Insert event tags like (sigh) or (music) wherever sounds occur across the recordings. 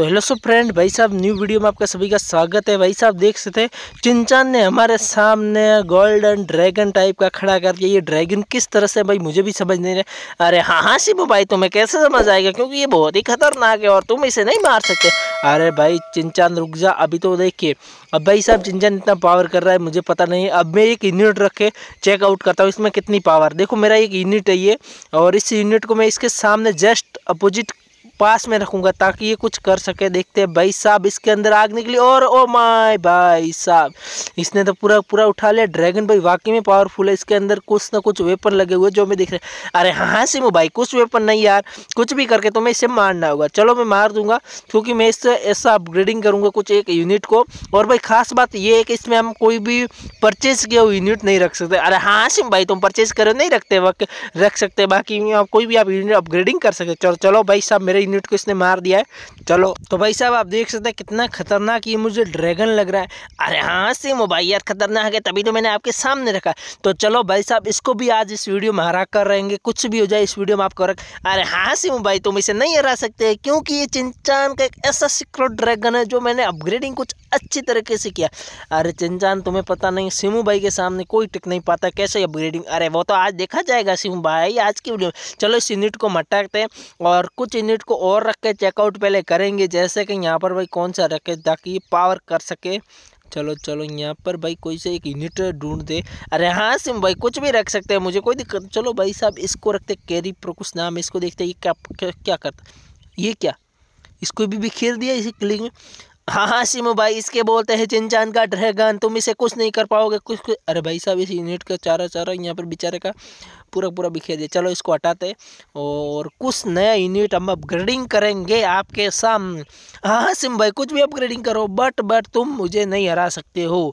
तो hello so friend भाई साहब न्यू वीडियो में आपका सभी का स्वागत है भाई साहब देख सकते चिंचान ने हमारे सामने गोल्डन ड्रैगन टाइप का खड़ा कर दिया ये ड्रैगन किस तरह से भाई मुझे भी समझ नहीं रहे अरे हाँ हाँ सिंह भाई तुम्हें कैसे समझ आएगा क्योंकि ये बहुत ही खतरनाक है और तुम इसे नहीं मार सकते अरे भाई चिंचान रुक जा अभी तो देखिए अब भाई साहब चिंचान इतना पावर कर रहा है मुझे पता नहीं अब मैं एक यूनिट रखे चेकआउट करता हूँ इसमें कितनी पावर देखो मेरा एक यूनिट है ये और इस यूनिट को मैं इसके सामने जस्ट अपोजिट पास में रखूँगा ताकि ये कुछ कर सके देखते हैं भाई साहब इसके अंदर आग निकली और ओ माय भाई साहब इसने तो पूरा पूरा उठा लिया ड्रैगन भाई वाकई में पावरफुल है इसके अंदर कुछ ना कुछ वेपन लगे हुए जो मैं देख रहे अरे हाँ, हाँ सिमो भाई कुछ वेपन नहीं यार कुछ भी करके तो मैं इसे मारना होगा चलो मैं मार दूंगा क्योंकि मैं इससे ऐसा अपग्रेडिंग करूँगा कुछ एक यूनिट को और भाई खास बात ये है कि इसमें हम कोई भी परचेज किया हुआ यूनिट नहीं रख सकते अरे हाँ सिम भाई तुम परचेज करो नहीं रखते वक्त रख सकते बाकी कोई भी आप यूनिट अपग्रेडिंग कर सकते चलो चलो भाई साहब मेरे यूनिट को इसने मार दिया है चलो तो भाई साहब आप देख सकते हैं कितना खतरनाक ये मुझे ड्रैगन लग रहा है अरे हाँ से मोबाइल यार खतरनाक है तभी तो मैंने आपके सामने रखा तो चलो भाई साहब इसको भी आज इस वीडियो में हरा कर रहेंगे कुछ भी हो जाए इस वीडियो में आप कर अरे हाँ से मोबाइल तुम इसे नहीं हरा सकते क्योंकि ये चिंचान का एक ऐसा सिक्रोट ड्रैगन है जो मैंने अपग्रेडिंग कुछ अच्छी तरीके से किया अरे चिंजान तुम्हें पता नहीं सिमू भाई के सामने कोई टिक नहीं पाता कैसे अपग्रेडिंग अरे वो तो आज देखा जाएगा सिमू भाई आज की वीडियो चलो इस यूनिट को मटाते हैं और कुछ यूनिट को और रख के चेकआउट पहले करेंगे जैसे कि यहाँ पर भाई कौन सा रखे ताकि ये पावर कर सके चलो चलो यहाँ पर भाई कोई से एक यूनिट ढूंढ दे अरे हाँ सिम भाई कुछ भी रख सकते हैं मुझे कोई दिक्कत चलो भाई साहब इसको रखते कैरी प्रोकुश कुछ नाम इसको देखते ये क्या क्या, क्या करता ये क्या इसको भी बिखेर दिया इसी क्लिक में हाँ हाँ सिमो भाई इसके बोलते हैं चिंचान का ड्रैगन तुम इसे कुछ नहीं कर पाओगे कुछ कुछ अरे भाई साहब इस यूनिट का चारा चारा यहाँ पर बेचारे का पूरा पूरा बिखेर दिया चलो इसको हटाते और कुछ नया यूनिट हम अपग्रेडिंग करेंगे आपके सामने हाँ, हाँ सिम भाई कुछ भी अपग्रेडिंग करो बट बट तुम मुझे नहीं हरा सकते हो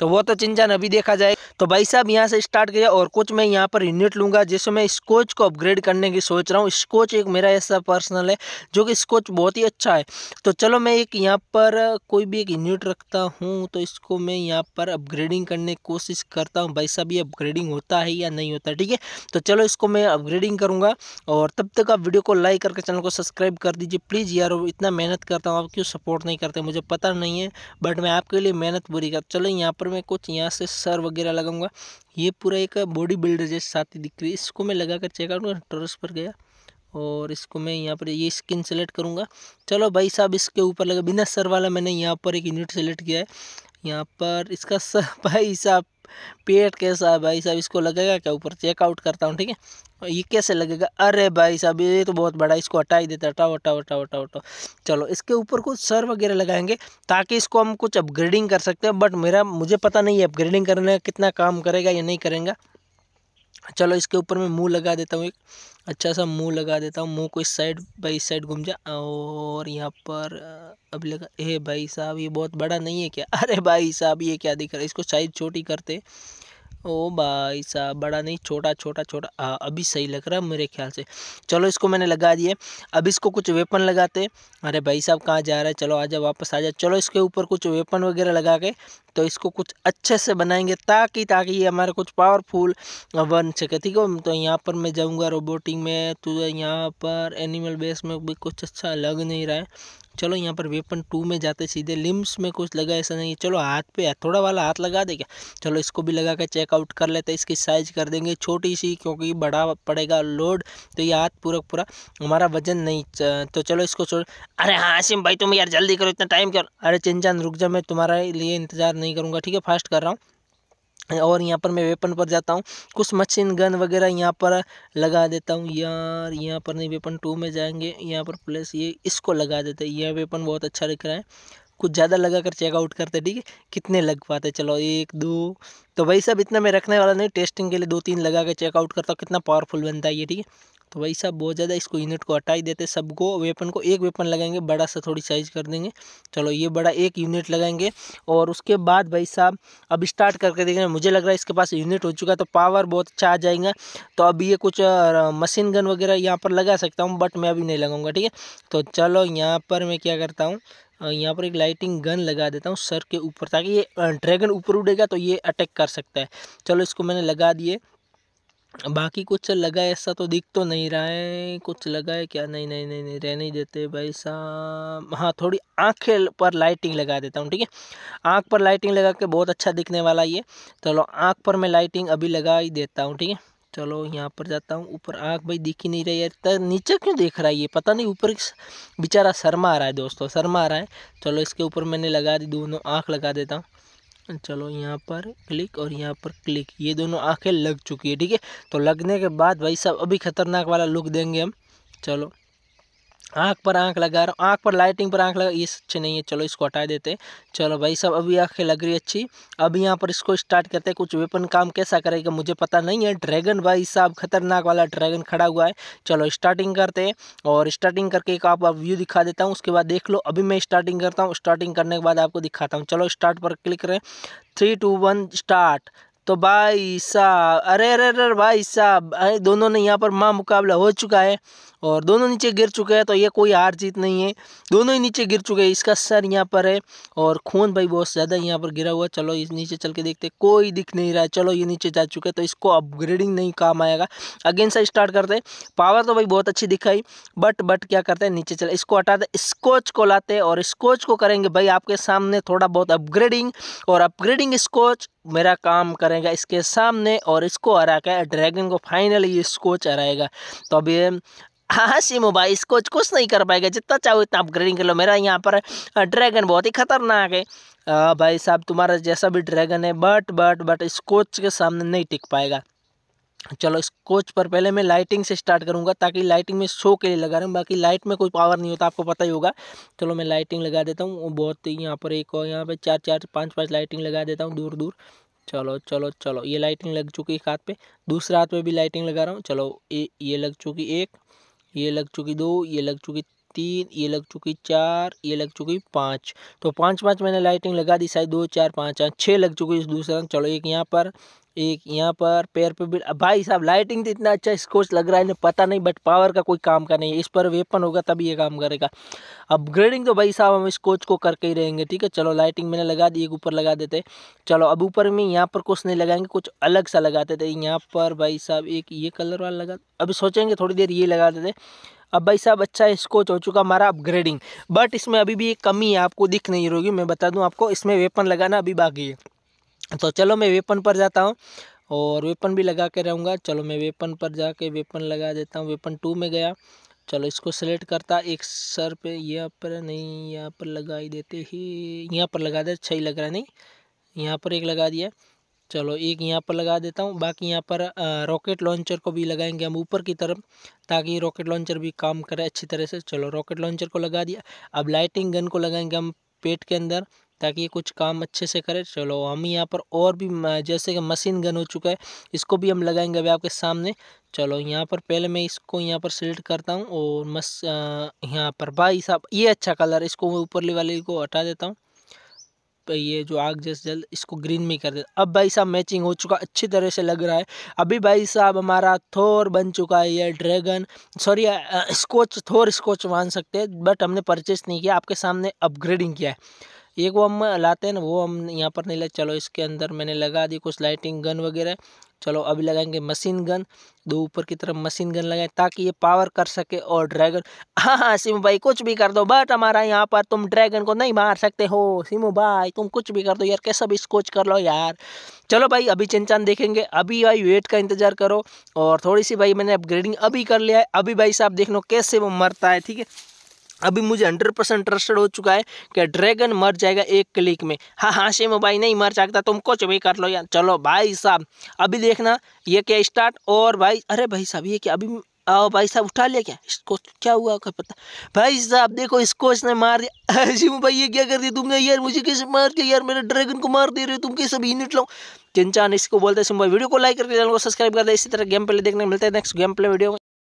तो वो तो चिंचान अभी देखा जाए तो भाई साहब यहाँ से स्टार्ट किया और कुछ मैं यहाँ पर यूनिट लूँगा जिसमें मैं स्कोच को अपग्रेड करने की सोच रहा हूँ स्कोच एक मेरा ऐसा पर्सनल है जो कि स्कोच बहुत ही अच्छा है तो चलो मैं एक यहाँ पर कोई भी एक यूनिट रखता हूँ तो इसको मैं यहाँ पर अपग्रेडिंग करने की कोशिश करता हूँ भाई साहब ये अपग्रेडिंग होता है या नहीं होता ठीक है तो चलो इसको मैं अपग्रेडिंग करूँगा और तब तक आप वीडियो को लाइक करके चैनल को सब्सक्राइब कर दीजिए प्लीज़ यार इतना मेहनत करता हूँ आप क्यों सपोर्ट नहीं करते मुझे पता नहीं है बट मैं आपके लिए मेहनत पूरी कर चलो यहाँ पर मैं कुछ यहाँ से सर वगैरह लगा दूंगा ये पूरा एक बॉडी बिल्डर जैसे साथ ही दिख रही है इसको मैं लगा कर चेक आउट टोरस पर गया और इसको मैं यहाँ पर ये स्किन सेलेक्ट करूँगा चलो भाई साहब इसके ऊपर लगा बिना सर वाला मैंने यहाँ पर एक यूनिट सेलेक्ट किया है यहाँ पर इसका (laughs) भाई साहब पेट कैसा है भाई साहब इसको लगेगा क्या ऊपर चेकआउट करता हूँ ठीक है ये कैसे लगेगा अरे भाई साहब ये तो बहुत बड़ा इसको हटा ही देता हटाओ हटाओ हटाओ हटाओ हटाओ चलो इसके ऊपर कुछ सर वगैरह लगाएंगे ताकि इसको हम कुछ अपग्रेडिंग कर सकते हैं बट मेरा मुझे पता नहीं है अपग्रेडिंग करने कितना काम करेगा या नहीं करेगा चलो इसके ऊपर मैं मुंह लगा देता हूँ एक अच्छा सा मुंह लगा देता हूँ मुंह को इस साइड बाई इस साइड घूम जा और यहाँ पर अब लगा ए भाई साहब ये बहुत बड़ा नहीं है क्या (laughs) अरे भाई साहब ये क्या दिख रहा है इसको साइज छोटी करते ओ भाई साहब बड़ा नहीं छोटा छोटा छोटा हाँ अभी सही लग रहा है मेरे ख्याल से चलो इसको मैंने लगा दिया अब इसको कुछ वेपन लगाते अरे भाई साहब कहाँ जा रहा है चलो आजा वापस आ चलो इसके ऊपर कुछ वेपन वगैरह लगा के तो इसको कुछ अच्छे से बनाएंगे ताकि ताकि ये हमारा कुछ पावरफुल बन सके ठीक है तो यहाँ पर मैं जाऊँगा रोबोटिंग में तो यहाँ पर एनिमल बेस में भी कुछ अच्छा लग नहीं रहा है चलो यहाँ पर वेपन टू में जाते सीधे लिम्स में कुछ लगा ऐसा नहीं चलो हाथ पे थोड़ा वाला हाथ लगा दे क्या चलो इसको भी लगा के चेकआउट कर लेते हैं इसकी साइज़ कर देंगे छोटी सी क्योंकि बड़ा पड़ेगा लोड तो ये हाथ पूरा पूरा हमारा वजन नहीं तो चलो इसको छोड़ अरे हाँ आसिम भाई तुम यार जल्दी करो इतना टाइम क्यों अरे चिंचान रुक जा मैं तुम्हारा लिए इंतज़ार नहीं करूँगा ठीक है फास्ट कर रहा हूँ और यहाँ पर मैं वेपन पर जाता हूँ कुछ मशीन गन वगैरह यहाँ पर लगा देता हूँ यार यहाँ पर नहीं वेपन टू में जाएंगे यहाँ पर प्लस ये इसको लगा देते हैं यह वेपन बहुत अच्छा दिख रहा है कुछ ज़्यादा लगा कर चेकआउट करते ठीक है कितने लग पाते चलो एक दो तो वही सब इतना मैं रखने वाला नहीं टेस्टिंग के लिए दो तीन लगा कर चेकआउट करता हूँ कितना पावरफुल बनता है ये ठीक है तो भाई साहब बहुत ज़्यादा इसको यूनिट को हटाई देते सबको वेपन को एक वेपन लगाएंगे बड़ा सा थोड़ी साइज कर देंगे चलो ये बड़ा एक यूनिट लगाएंगे और उसके बाद भाई साहब अब स्टार्ट करके देखेंगे मुझे लग रहा है इसके पास यूनिट हो चुका है तो पावर बहुत अच्छा आ जाएगा तो अब ये कुछ मशीन गन वगैरह यहाँ पर लगा सकता हूँ बट मैं अभी नहीं लगाऊंगा ठीक है तो चलो यहाँ पर मैं क्या करता हूँ यहाँ पर एक लाइटिंग गन लगा देता हूँ सर के ऊपर ताकि ये ड्रैगन ऊपर उड़ेगा तो ये अटैक कर सकता है चलो इसको मैंने लगा दिए बाकी कुछ लगा ऐसा तो दिख तो नहीं रहा है कुछ लगा है क्या नहीं नहीं नहीं नहीं रहने नहीं देते भाई साहब हाँ थोड़ी आँखें पर लाइटिंग लगा देता हूँ ठीक है आँख पर लाइटिंग लगा के बहुत अच्छा दिखने वाला ये चलो आँख पर मैं लाइटिंग अभी लगा ही देता हूँ ठीक है चलो यहाँ पर जाता हूँ ऊपर आँख भाई दिख ही नहीं रही है तर नीचे क्यों देख रहा है ये पता नहीं ऊपर बेचारा शर्मा आ रहा है दोस्तों शर्मा आ रहा है चलो इसके ऊपर मैंने लगा दी दोनों आँख लगा देता हूँ चलो यहाँ पर क्लिक और यहाँ पर क्लिक ये दोनों आंखें लग चुकी है ठीक है तो लगने के बाद भाई साहब अभी खतरनाक वाला लुक देंगे हम चलो आँख पर आँख लगा रहा हूँ आँख पर लाइटिंग पर आँख लगा ये अच्छे नहीं है चलो इसको हटा देते चलो भाई सब अभी आँखें लग रही अच्छी अभी यहाँ पर इसको स्टार्ट करते हैं कुछ वेपन काम कैसा करेगा मुझे पता नहीं है ड्रैगन भाई साहब खतरनाक वाला ड्रैगन खड़ा हुआ है चलो स्टार्टिंग करते हैं और स्टार्टिंग करके एक आप व्यू दिखा देता हूँ उसके बाद देख लो अभी मैं स्टार्टिंग करता हूँ स्टार्टिंग करने के बाद आपको दिखाता हूँ चलो स्टार्ट पर क्लिक करें थ्री टू वन स्टार्ट तो भाई साहब अरे अरे अरे भाई साहब दोनों ने यहाँ पर माँ मुकाबला हो चुका है और दोनों नीचे गिर चुके हैं तो ये कोई हार जीत नहीं है दोनों ही नीचे गिर चुके हैं इसका सर यहाँ पर है और खून भाई बहुत ज़्यादा यहाँ पर गिरा हुआ चलो इस नीचे चल के देखते कोई दिख नहीं रहा है चलो ये नीचे जा चुके हैं तो इसको अपग्रेडिंग नहीं काम आएगा अगेन से स्टार्ट करते हैं पावर तो भाई बहुत अच्छी दिखाई बट बट क्या करते हैं नीचे चले इसको हटाते स्कोच को लाते और स्कोच को करेंगे भाई आपके सामने थोड़ा बहुत अपग्रेडिंग और अपग्रेडिंग स्कोच मेरा काम करेगा इसके सामने और इसको हरा के ड्रैगन को फाइनली ये स्कोच हराएगा तो अब ये हाँ हाँ सीमो भाई इसको कुछ नहीं कर पाएगा जितना चाहो उतना अपग्रेडिंग कर लो मेरा यहाँ पर ड्रैगन बहुत ही खतरनाक है आ, भाई साहब तुम्हारा जैसा भी ड्रैगन है बट बट बट इस कोच के सामने नहीं टिक पाएगा चलो इस कोच पर पहले मैं लाइटिंग से स्टार्ट करूंगा ताकि लाइटिंग में शो के लिए लगा रहा हूँ बाकी लाइट में कोई पावर नहीं होता आपको पता ही होगा चलो मैं लाइटिंग लगा देता हूँ बहुत ही यहाँ पर एक और यहाँ पर चार चार पाँच पाँच लाइटिंग लगा देता हूँ दूर दूर चलो चलो चलो ये लाइटिंग लग चुकी एक हाथ पे दूसरे हाथ पे भी लाइटिंग लगा रहा हूँ चलो ये ये लग चुकी एक ये लग चुकी दो ये लग चुकी तीन ये लग चुकी चार ये लग चुकी पाँच तो पाँच पाँच मैंने लाइटिंग लगा दी शायद दो चार पाँच छः लग चुकी इस दूसरे रंग चलो एक यहाँ पर एक यहाँ पर पैर पे भी भाई साहब लाइटिंग तो इतना अच्छा स्कोच लग रहा है इन्हें पता नहीं बट पावर का कोई काम का नहीं है इस पर वेपन होगा तभी ये काम करेगा अपग्रेडिंग तो भाई साहब हम इस कोच को करके ही रहेंगे ठीक है चलो लाइटिंग मैंने लगा दी एक ऊपर लगा देते चलो अब ऊपर में यहाँ पर कुछ नहीं लगाएंगे कुछ अलग सा लगाते थे यहाँ पर भाई साहब एक ये कलर वाला लगा अभी सोचेंगे थोड़ी देर ये लगा देते अब भाई साहब अच्छा स्कोच हो चुका हमारा अपग्रेडिंग बट इसमें अभी भी एक कमी है आपको दिख नहीं रही मैं बता दूँ आपको इसमें वेपन लगाना अभी बाकी है तो चलो मैं वेपन पर जाता हूँ और वेपन भी लगा के रहूँगा चलो मैं वेपन पर जाके वेपन लगा देता हूँ वेपन टू में गया चलो इसको सेलेक्ट करता एक सर पे यहाँ पर नहीं यहाँ पर लगा ही देते ही यहाँ पर लगा दे अच्छा ही लग रहा नहीं यहाँ पर एक लगा दिया चलो एक यहाँ पर लगा देता हूँ बाकी यहाँ पर रॉकेट लॉन्चर को भी लगाएंगे हम ऊपर की तरफ ताकि रॉकेट लॉन्चर भी काम करे अच्छी तरह से चलो रॉकेट लॉन्चर को लगा दिया अब लाइटिंग गन को लगाएंगे हम पेट के अंदर ताकि ये कुछ काम अच्छे से करे चलो हम यहाँ पर और भी जैसे कि मशीन गन हो चुका है इसको भी हम लगाएंगे अभी आपके सामने चलो यहाँ पर पहले मैं इसको यहाँ पर सिलेक्ट करता हूँ और मस यहाँ पर भाई साहब ये अच्छा कलर इसको ऊपरली वाले को हटा देता हूँ ये जो आग जैसे जल्द इसको ग्रीन में कर देता अब भाई साहब मैचिंग हो चुका अच्छी तरह से लग रहा है अभी भाई साहब हमारा थोर बन चुका है ये ड्रैगन सॉरी स्कोच थोर स्कोच मान सकते हैं बट हमने परचेस नहीं किया आपके सामने अपग्रेडिंग किया है एक वो हम लाते हैं ना वो हम यहाँ पर नहीं ले चलो इसके अंदर मैंने लगा दी कुछ लाइटिंग गन वगैरह चलो अभी लगाएंगे मशीन गन दो ऊपर की तरफ मशीन गन लगाएं ताकि ये पावर कर सके और ड्रैगन (laughs) हाँ हाँ सिमू भाई कुछ भी कर दो बट हमारा यहाँ पर तुम ड्रैगन को नहीं मार सकते हो सिमू भाई तुम कुछ भी कर दो यार कैसा भी स्कोच कर लो यार चलो भाई अभी चिंचान देखेंगे अभी भाई वेट का इंतजार करो और थोड़ी सी भाई मैंने अपग्रेडिंग अभी कर लिया है अभी भाई साहब देख लो कैसे वो मरता है ठीक है अभी मुझे हंड्रेड परसेंट ट्रस्टेड हो चुका है कि ड्रैगन मर जाएगा एक क्लिक में हाँ हाँ से भाई नहीं मर जाएगा तुम कुछ भी कर लो यार चलो भाई साहब अभी देखना ये क्या स्टार्ट और भाई अरे भाई साहब ये क्या अभी आओ भाई साहब उठा लिया क्या इसको क्या हुआ क्या पता भाई साहब देखो इसको इसने मार दिया (laughs) अजीम भाई ये क्या कर दिया तुमने यार मुझे कैसे मार दिया यार मेरे ड्रैगन को मार दे रहे हो तुम कैसे भी यूनिट लो चिंचान इसको बोलते हैं भाई वीडियो को लाइक करके चैनल को सब्सक्राइब कर दे इसी तरह गेम प्ले देखने मिलते मिलता है नेक्स्ट गेम प्ले वीडियो